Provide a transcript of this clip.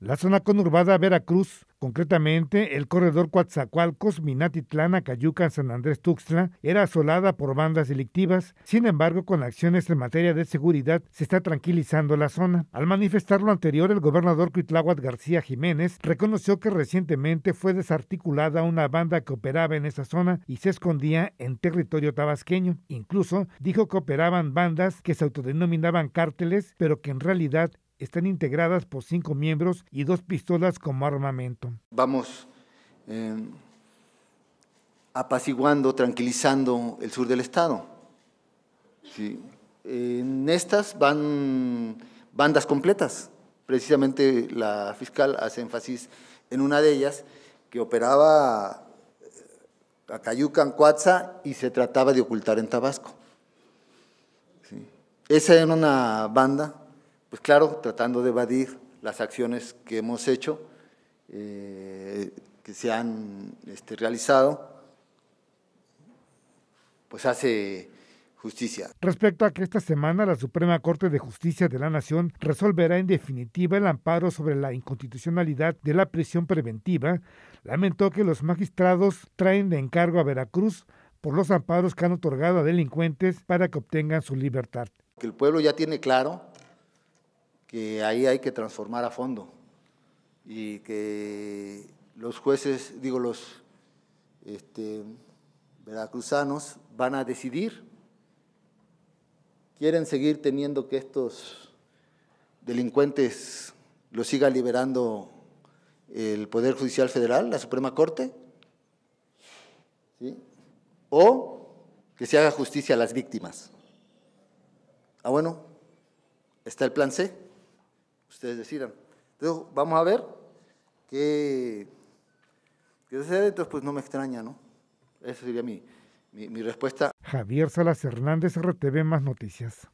La zona conurbada Veracruz, concretamente el corredor Coatzacoalcos, Minatitlán, Cayuca, San Andrés Tuxtla, era asolada por bandas delictivas. Sin embargo, con acciones en materia de seguridad se está tranquilizando la zona. Al manifestar lo anterior, el gobernador Cuitláhuac García Jiménez reconoció que recientemente fue desarticulada una banda que operaba en esa zona y se escondía en territorio tabasqueño. Incluso dijo que operaban bandas que se autodenominaban cárteles, pero que en realidad están integradas por cinco miembros y dos pistolas como armamento. Vamos em, apaciguando, tranquilizando el sur del estado. En estas van bandas completas. Precisamente la fiscal hace énfasis en una de ellas que operaba eh, a Cayucan, Cuatza y se trataba de ocultar en Tabasco. Esa era una banda pues claro, tratando de evadir las acciones que hemos hecho, eh, que se han este, realizado, pues hace justicia. Respecto a que esta semana la Suprema Corte de Justicia de la Nación resolverá en definitiva el amparo sobre la inconstitucionalidad de la prisión preventiva, lamentó que los magistrados traen de encargo a Veracruz por los amparos que han otorgado a delincuentes para que obtengan su libertad. Que el pueblo ya tiene claro que ahí hay que transformar a fondo y que los jueces, digo, los este, veracruzanos van a decidir, quieren seguir teniendo que estos delincuentes los siga liberando el Poder Judicial Federal, la Suprema Corte, o que se haga justicia a las víctimas. Ah, bueno, está el plan C ustedes decidan. Entonces, vamos a ver qué, qué sucede, entonces pues no me extraña, ¿no? Esa sería mi, mi, mi respuesta. Javier Salas Hernández, RTV Más Noticias.